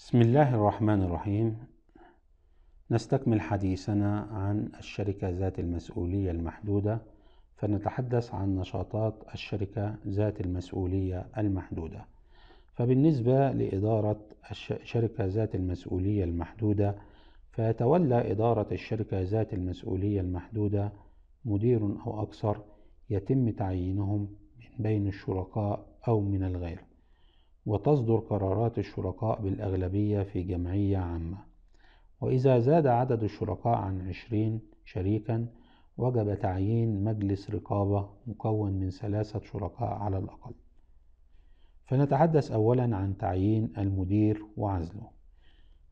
بسم الله الرحمن الرحيم نستكمل حديثنا عن الشركة ذات المسؤولية المحدودة فنتحدث عن نشاطات الشركة ذات المسؤولية المحدودة فبالنسبة لإدارة الشركة ذات المسؤولية المحدودة فيتولى إدارة الشركة ذات المسؤولية المحدودة مدير أو أكثر يتم تعيينهم من بين الشركاء أو من الغير وتصدر قرارات الشركاء بالأغلبية في جمعية عامة وإذا زاد عدد الشركاء عن عشرين شريكا وجب تعيين مجلس رقابة مكون من ثلاثة شركاء على الأقل فنتحدث أولا عن تعيين المدير وعزله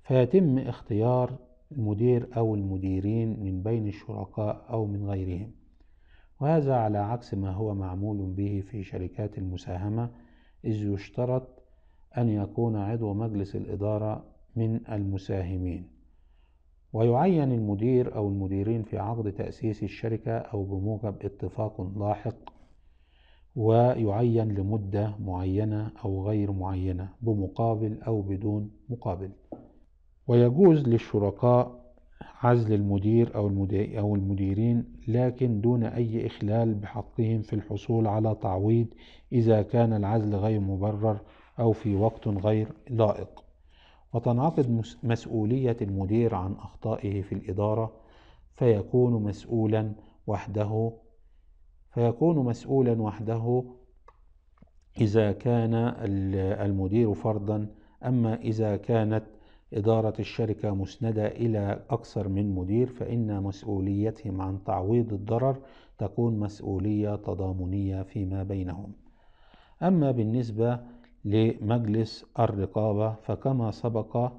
فيتم اختيار المدير أو المديرين من بين الشركاء أو من غيرهم وهذا على عكس ما هو معمول به في شركات المساهمة إذ يشترط أن يكون عضو مجلس الإدارة من المساهمين ويعين المدير أو المديرين في عقد تأسيس الشركة أو بموجب اتفاق لاحق ويعين لمدة معينة أو غير معينة بمقابل أو بدون مقابل ويجوز للشركاء عزل المدير أو, أو المديرين لكن دون أي إخلال بحقهم في الحصول على تعويض إذا كان العزل غير مبرر أو في وقت غير لائق وتنعقد مسؤولية المدير عن أخطائه في الإدارة فيكون مسؤولا وحده فيكون مسؤولا وحده إذا كان المدير فردا أما إذا كانت إدارة الشركة مسندة إلى أكثر من مدير فإن مسؤوليتهم عن تعويض الضرر تكون مسؤولية تضامنية فيما بينهم أما بالنسبة لمجلس الرقابة فكما سبق آه،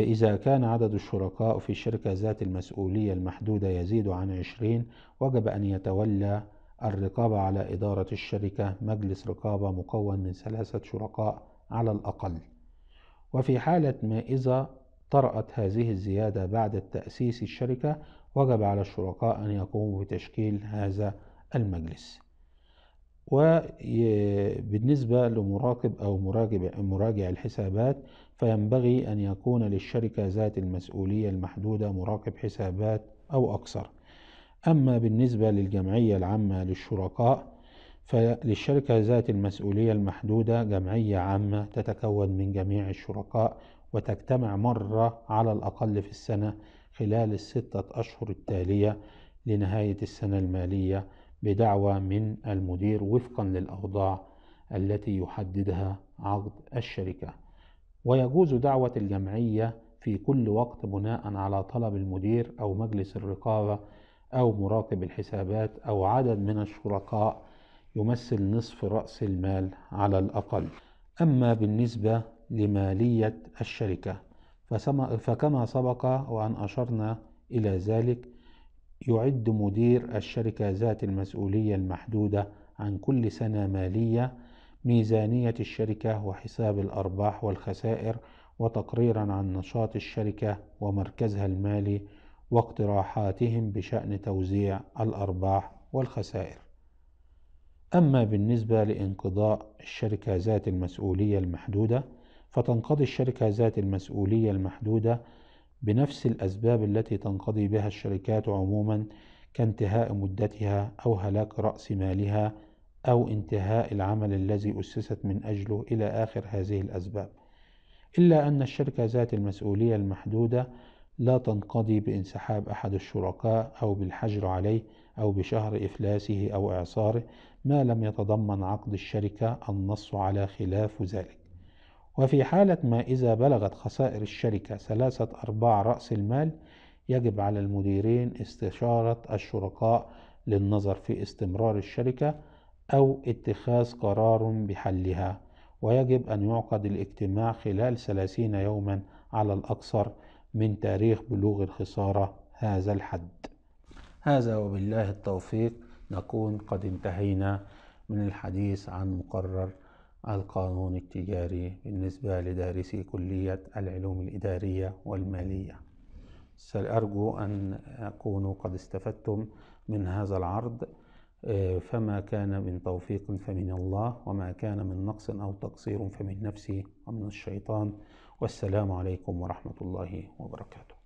إذا كان عدد الشركاء في الشركة ذات المسؤولية المحدودة يزيد عن عشرين وجب أن يتولى الرقابة على إدارة الشركة مجلس رقابة مكون من ثلاثة شركاء على الأقل وفي حالة ما إذا طرأت هذه الزيادة بعد تأسيس الشركة وجب على الشركاء أن يقوموا بتشكيل هذا المجلس وبالنسبة لمراقب أو مراجب, مراجع الحسابات فينبغي أن يكون للشركة ذات المسؤولية المحدودة مراقب حسابات أو أكثر أما بالنسبة للجمعية العامة للشركاء فللشركة ذات المسؤولية المحدودة جمعية عامة تتكون من جميع الشركاء وتجتمع مرة على الأقل في السنة خلال الستة أشهر التالية لنهاية السنة المالية بدعوى من المدير وفقا للأوضاع التي يحددها عقد الشركة ويجوز دعوة الجمعية في كل وقت بناء على طلب المدير أو مجلس الرقابة أو مراقب الحسابات أو عدد من الشركاء يمثل نصف رأس المال على الأقل أما بالنسبة لمالية الشركة فكما سبق وأن أشرنا إلى ذلك يعد مدير الشركة ذات المسؤولية المحدودة عن كل سنة مالية ميزانية الشركة وحساب الأرباح والخسائر وتقريرا عن نشاط الشركة ومركزها المالي واقتراحاتهم بشأن توزيع الأرباح والخسائر. أما بالنسبة لانقضاء الشركة ذات المسؤولية المحدودة فتنقضي الشركة ذات المسؤولية المحدودة بنفس الأسباب التي تنقضي بها الشركات عموما كانتهاء مدتها أو هلاك رأس مالها أو انتهاء العمل الذي أسست من أجله إلى آخر هذه الأسباب إلا أن الشركة ذات المسؤولية المحدودة لا تنقضي بانسحاب أحد الشركاء أو بالحجر عليه أو بشهر إفلاسه أو إعصاره ما لم يتضمن عقد الشركة النص على خلاف ذلك وفي حالة ما إذا بلغت خسائر الشركة ثلاثة أرباع رأس المال يجب على المديرين استشارة الشركاء للنظر في استمرار الشركة أو اتخاذ قرار بحلها ويجب أن يعقد الاجتماع خلال ثلاثين يوما على الأكثر من تاريخ بلوغ الخسارة هذا الحد هذا وبالله التوفيق نكون قد انتهينا من الحديث عن مقرر القانون التجاري بالنسبة لدارسي كلية العلوم الإدارية والمالية سأرجو أن أكونوا قد استفدتم من هذا العرض آه، فما كان من توفيق فمن الله وما كان من نقص أو تقصير فمن نفسي ومن الشيطان والسلام عليكم ورحمة الله وبركاته